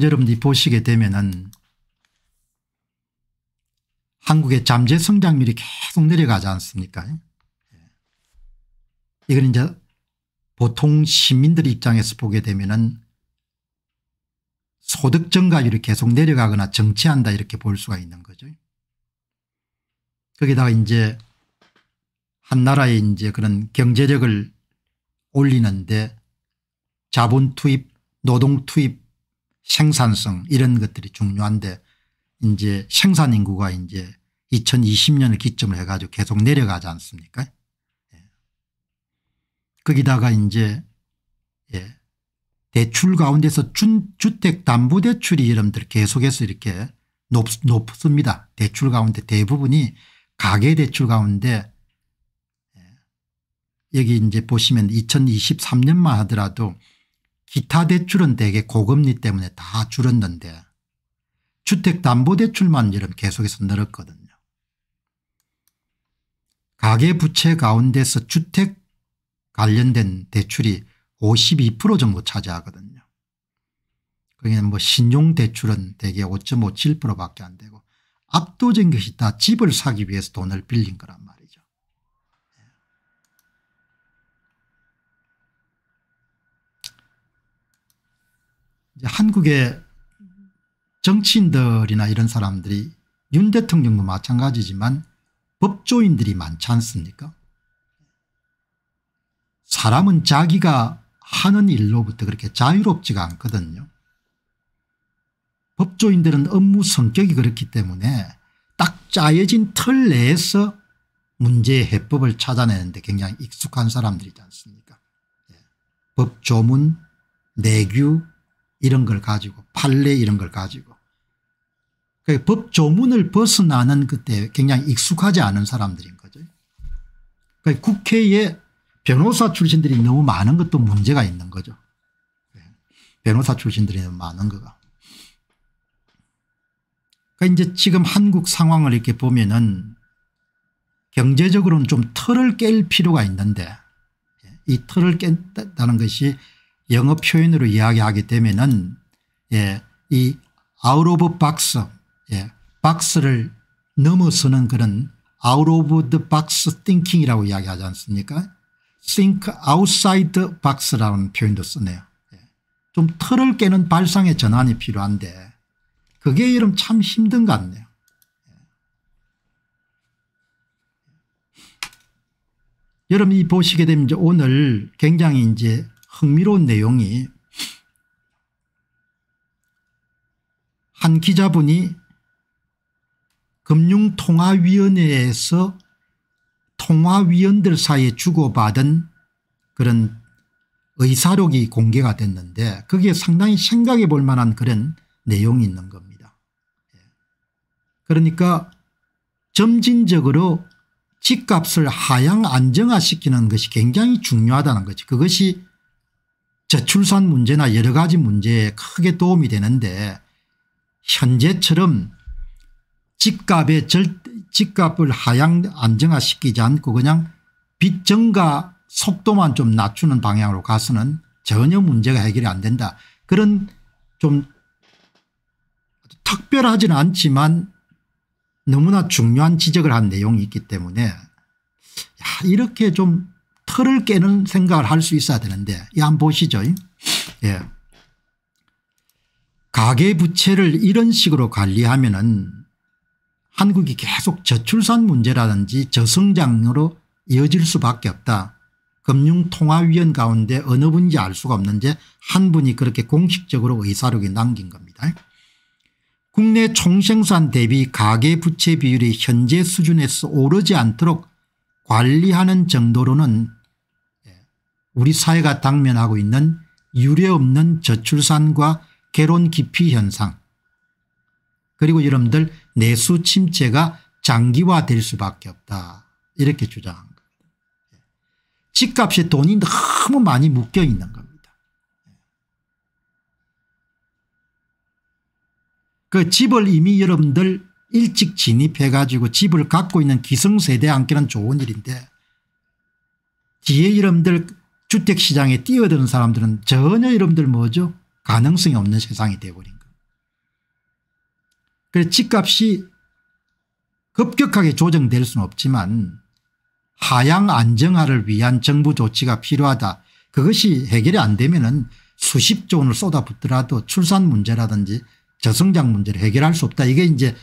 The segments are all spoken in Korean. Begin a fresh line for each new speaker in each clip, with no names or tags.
여러분들이 보시게 되면은 한국의 잠재 성장률이 계속 내려가지 않습니까? 예. 이건 이제 보통 시민들 입장에서 보게 되면은 소득 증가율이 계속 내려가거나 정치한다 이렇게 볼 수가 있는 거죠. 거기다가 이제 한 나라의 이제 그런 경제력을 올리는데 자본 투입, 노동 투입 생산성 이런 것들이 중요한데 이제 생산 인구가 이제 2020년을 기점으로 해가지고 계속 내려가지 않습니까? 예. 거기다가 이제 예. 대출 가운데서 주택담보대출이 여러분들 계속해서 이렇게 높, 높습니다. 대출 가운데 대부분이 가계대출 가운데 예, 여기 이제 보시면 2023년만 하더라도 기타 대출은 대개 고금리 때문에 다 줄었는데 주택담보대출만 이름 계속해서 늘었거든요. 가계부채 가운데서 주택 관련된 대출이 52% 정도 차지하거든요. 그게뭐 신용대출은 대개 5.57% 밖에 안 되고 압도적인 것이 다 집을 사기 위해서 돈을 빌린 거란 말이에요. 한국의 정치인들이나 이런 사람들이 윤 대통령도 마찬가지지만 법조인들이 많지 않습니까 사람은 자기가 하는 일로부터 그렇게 자유롭지가 않거든요. 법조인들은 업무 성격이 그렇기 때문에 딱 짜여진 틀 내에서 문제의 해법을 찾아내는데 굉장히 익숙한 사람들이지 않습니까 예. 법조문, 내규, 이런 걸 가지고 판례 이런 걸 가지고 그법 조문을 벗어나는 그때 굉장히 익숙하지 않은 사람들인 거죠. 그 국회에 변호사 출신들이 너무 많은 것도 문제가 있는 거죠. 변호사 출신들이 너무 많은 거가. 그러니까 이제 지금 한국 상황을 이렇게 보면은 경제적으로는 좀 털을 깰 필요가 있는데 이 털을 깬다는 것이 영어 표현으로 이야기하게되면에 예, 이 아웃 오브 박스 예, 박스를 넘어서는 그런 아웃 오브 더 박스 띵킹이라고 이야기하지 않습니까 think outside box라는 표현도 쓰네요. 예. 좀 틀을 깨는 발상의 전환이 필요한데 그게 이름 참 힘든 것 같네요. 예. 여러분이 보시게 되면 이제 오늘 굉장히 이제 흥미로운 내용이 한 기자분이 금융통화위원회에서 통화위원들 사이에 주고받은 그런 의사록이 공개가 됐는데 그게 상당히 생각해 볼 만한 그런 내용이 있는 겁니다. 예. 그러니까 점진적으로 집값을 하향 안정화시키는 것이 굉장히 중요하다는 거지. 그것이 저출산 문제나 여러 가지 문제에 크게 도움이 되는데 현재처럼 집값의 절, 집값을 하향 안정화시키지 않고 그냥 빚 증가 속도만 좀 낮추는 방향으로 가서는 전혀 문제가 해결이 안 된다. 그런 좀 특별하지는 않지만 너무나 중요한 지적을 한 내용이 있기 때문에 야 이렇게 좀 틀을 깨는 생각을 할 수 있어야 되는데 이한 보시죠. 예. 가계부채를 이런 식으로 관리하면 은 한국이 계속 저출산 문제라든지 저성장으로 이어질 수밖에 없다. 금융통화위원 가운데 어느 분인지 알 수가 없는데 한 분이 그렇게 공식적으로 의사록에 남긴 겁니다. 국내 총생산 대비 가계부채 비율이 현재 수준에서 오르지 않도록 관리하는 정도로는 우리 사회가 당면하고 있는 유례없는 저출산과 개론 기피 현상 그리고 여러분들 내수 침체가 장기화될 수밖에 없다 이렇게 주장한 겁니다. 집값에 돈이 너무 많이 묶여 있는 겁니다. 그 집을 이미 여러분들 일찍 진입해 가지고 집을 갖고 있는 기성세대한테는 좋은 일인데 뒤에 여러분들 주택시장에 뛰어드는 사람들은 전혀 여러분들 뭐죠 가능성이 없는 세상이 되어버린 거예요. 그래서 집값이 급격하게 조정될 수는 없지만 하향 안정화를 위한 정부 조치가 필요하다. 그것이 해결이 안 되면 은 수십조 원을 쏟아붓더라도 출산 문제라든지 저성장 문제를 해결할 수 없다. 이게 이제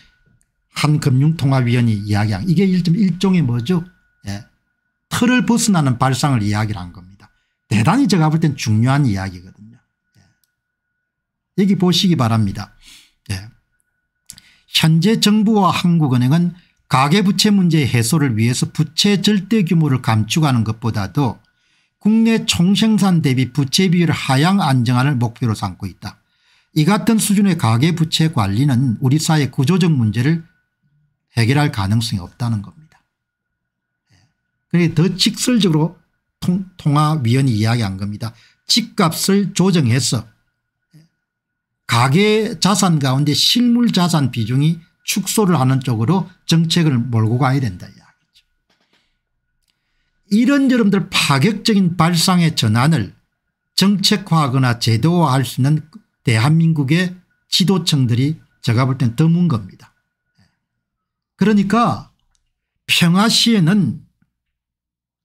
한 금융통화위원이 이야기한 이게 일종의 뭐죠 예. 틀을 벗어나는 발상을 이야기한 겁니다. 대단히 제가 볼 땐 중요한 이야기거든요. 예. 여기 보시기 바랍니다. 예. 현재 정부와 한국은행은 가계부채 문제 해소를 위해서 부채 절대 규모를 감축하는 것보다도 국내 총생산 대비 부채 비율 하향 안정화를 목표로 삼고 있다. 이 같은 수준의 가계부채 관리는 우리 사회 구조적 문제를 해결할 가능성이 없다는 겁니다. 예. 그게 그러니까 더 직설적으로 통화위원이 이야기한 겁니다. 집값을 조정해서 가계 자산 가운데 실물 자산 비중이 축소를 하는 쪽으로 정책을 몰고 가야 된다 이야기죠. 이런 여러분들 파격적인 발상의 전환을 정책화하거나 제도화할 수 있는 대한민국의 지도층들이 제가 볼 땐 드문 겁니다. 그러니까 평화시에는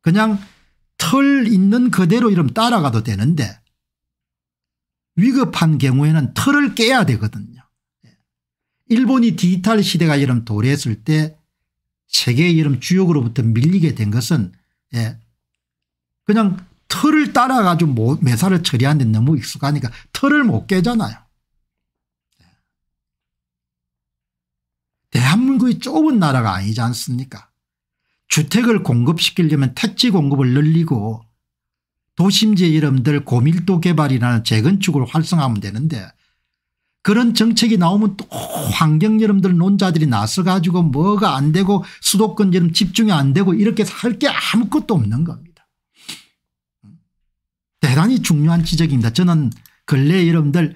그냥 틀 있는 그대로 이름 따라가도 되는데 위급한 경우에는 틀을 깨야 되거든요. 예. 일본이 디지털 시대가 이름 도래했을 때 세계의 이름 주역으로부터 밀리게 된 것은 예 그냥 틀을 따라 가지고 매사를 처리하는데 너무 익숙하니까 틀을 못 깨잖아요. 예. 대한민국이 좁은 나라가 아니지 않습니까 주택을 공급시키려면 택지 공급을 늘리고 도심지에 이름들 고밀도 개발이나 재건축을 활성화하면 되는데 그런 정책이 나오면 또 환경 여러분들 논자들이 나서 가지고 뭐가 안 되고 수도권 여름 집중이 안 되고 이렇게 할 게 아무것도 없는 겁니다. 대단히 중요한 지적입니다. 저는 근래 여러분들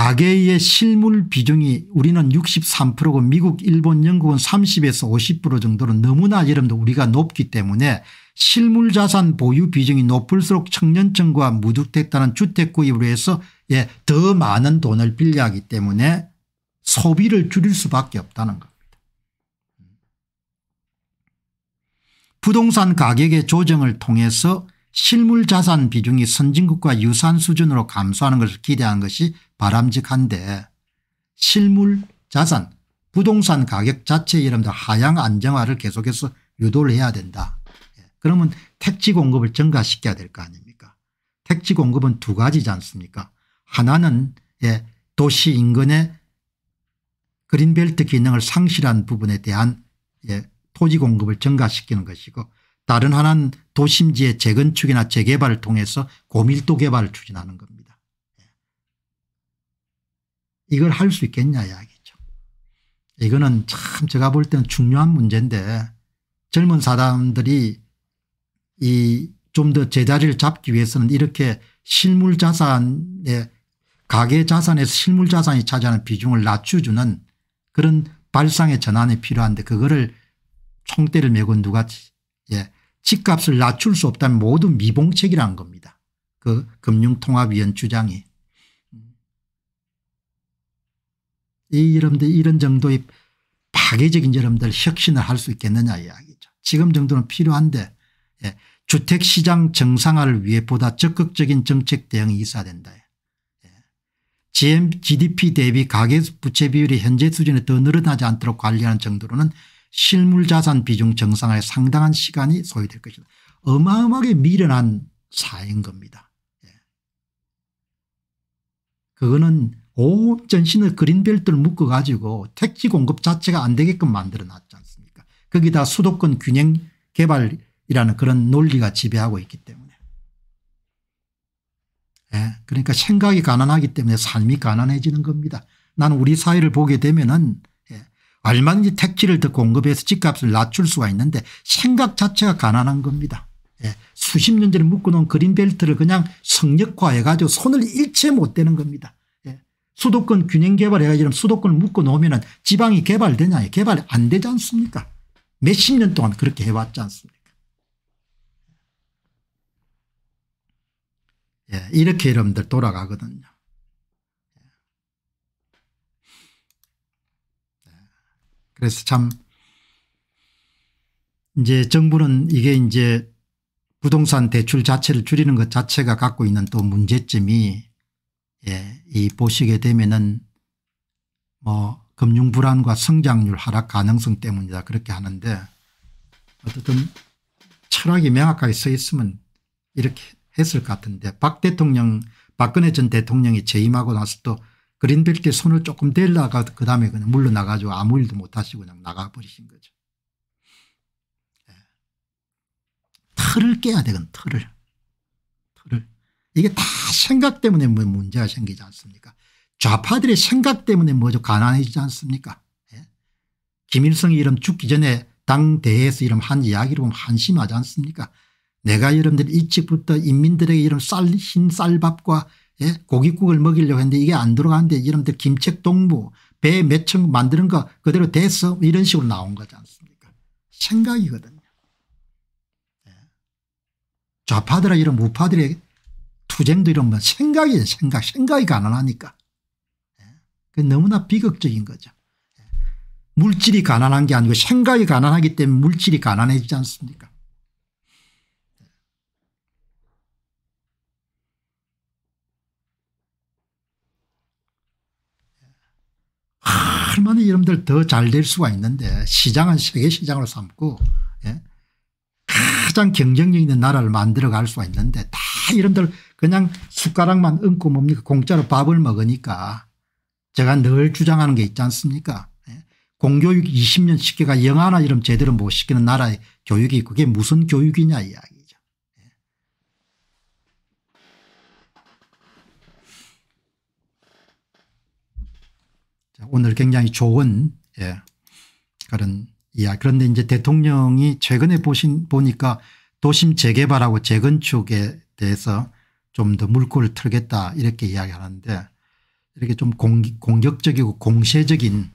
가계의 실물 비중이 우리는 63%고 미국 일본 영국은 30에서 50% 정도로 너무나 여러분들 우리가 높기 때문에 실물 자산 보유 비중이 높을수록 청년층과 무득됐다는 주택 구입으로 해서 예, 더 많은 돈을 빌려 하기 때문에 소비를 줄일 수밖에 없다는 겁니다. 부동산 가격의 조정을 통해서 실물 자산 비중이 선진국과 유사한 수준으로 감소하는 것을 기대한 것이 바람직한데 실물 자산 부동산 가격 자체 이름도 하향 안정화를 계속해서 유도를 해야 된다. 예, 그러면 택지 공급을 증가시켜야 될 거 아닙니까 택지 공급은 두 가지지 않습니까 하나는 예, 도시 인근의 그린벨트 기능을 상실한 부분에 대한 예, 토지 공급을 증가시키는 것이고 다른 하나는 도심지의 재건축이나 재개발을 통해서 고밀도 개발을 추진하는 겁니다. 예. 이걸 할 수 있겠냐 이야기죠. 이거는 참 제가 볼 때는 중요한 문제인데 젊은 사람들이 이 좀 더 제자리를 잡기 위해서는 이렇게 실물 자산에 가계 자산에서 실물 자산이 차지하는 비중을 낮추주는 그런 발상의 전환이 필요한데 그거를 총대를 메고 누가 예, 집값을 낮출 수 없다면 모두 미봉책이라는 겁니다. 그 금융통합위원 주장이. 이 여러분들 이런 정도의 파괴적인 여러분들 혁신을 할 수 있겠느냐 이야기죠. 지금 정도는 필요한데 예. 주택시장 정상화를 위해 보다 적극적인 정책 대응이 있어야 된다. 예. GDP 대비 가계부채 비율이 현재 수준에 더 늘어나지 않도록 관리하는 정도로는 실물자산 비중 정상화에 상당한 시간이 소요될 것이다. 어마어마하게 미련한 사인 겁니다. 예. 그거는 온 전신의 그린벨트를 묶어가지고 택지 공급 자체가 안 되게끔 만들어놨지 않습니까 거기다 수도권 균형 개발이라는 그런 논리가 지배하고 있기 때문에 예. 그러니까 생각이 가난하기 때문에 삶이 가난해지는 겁니다. 나는 우리 사회를 보게 되면 은 얼마든지 택지를 더 공급해서 집값을 낮출 수가 있는데 생각 자체가 가난한 겁니다. 예. 수십 년 전에 묶어놓은 그린벨트를 그냥 성역화해 가지고 손을 일체 못 대는 겁니다. 예. 수도권 균형 개발해가지고 수도권을 묶어놓으면 지방이 개발되냐 개발 이안 되지 않습니까 몇 십 년 동안 그렇게 해왔지 않습니까 예. 이렇게 여러분들 돌아가거든요. 그래서 참 이제 정부는 이게 이제 부동산 대출 자체를 줄이는 것 자체가 갖고 있는 또 문제점이 예, 이 보시게 되면은 뭐 금융 불안과 성장률 하락 가능성 때문이다 그렇게 하는데 어쨌든 철학이 명확하게 써 있으면 이렇게 했을 것 같은데 박 대통령 박근혜 전 대통령이 재임하고 나서 또 그린벨트에 손을 조금 대려가 그 다음에 그냥 물러나가지고 아무 일도 못하시고 그냥 나가버리신 거죠. 네. 예. 틀을 깨야 되건 틀을. 틀을. 이게 다 생각 때문에 뭐 문제가 생기지 않습니까 좌파들의 생각 때문에 뭐죠 가난해지지 않습니까 예? 김일성이 이름 죽기 전에 당 대회에서 이름 한 이야기를 보면 한심하지 않습니까 내가 여러분들 일찍부터 인민들에게 이런 쌀, 흰 쌀밥과 예? 고깃국을 먹이려고 했는데 이게 안 들어가는데 여러분들 김책동무 배몇층 만드는 거 그대로 돼서 이런 식으로 나온 거지 않습니까 생각이거든요. 예. 좌파들아 이런 우파들의 투쟁도 이런 건 생각이에요 생각 생각이 가능하니까 예. 너무나 비극적인 거죠. 예. 물질이 가난한 게 아니고 생각이 가난하기 때문에 물질이 가난해지지 않습니까 사람들더잘될 수가 있는데 시장은 세계 시장을 삼고 예? 가장 경쟁력 있는 나라를 만들어 갈 수가 있는데 다이런분들 그냥 숟가락만 얹고 뭡니까 공짜로 밥을 먹으니까 제가 늘 주장하는 게 있지 않습니까 예? 공교육 20년 시켜가 영하나 이런 제대로 못 시키는 나라의 교육이 그게 무슨 교육이냐 이야기 오늘 굉장히 좋은 예, 그런 이야. 그런데 이제 대통령이 최근에 보신 보니까 도심 재개발하고 재건축에 대해서 좀 더 물꼬를 틀겠다 이렇게 이야기하는데 이렇게 좀 공, 격적이고 공세적인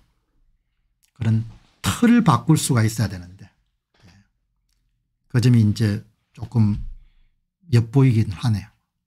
그런 틀을 바꿀 수가 있어야 되는데 예. 그 점이 이제 조금 엿보이긴 하네요.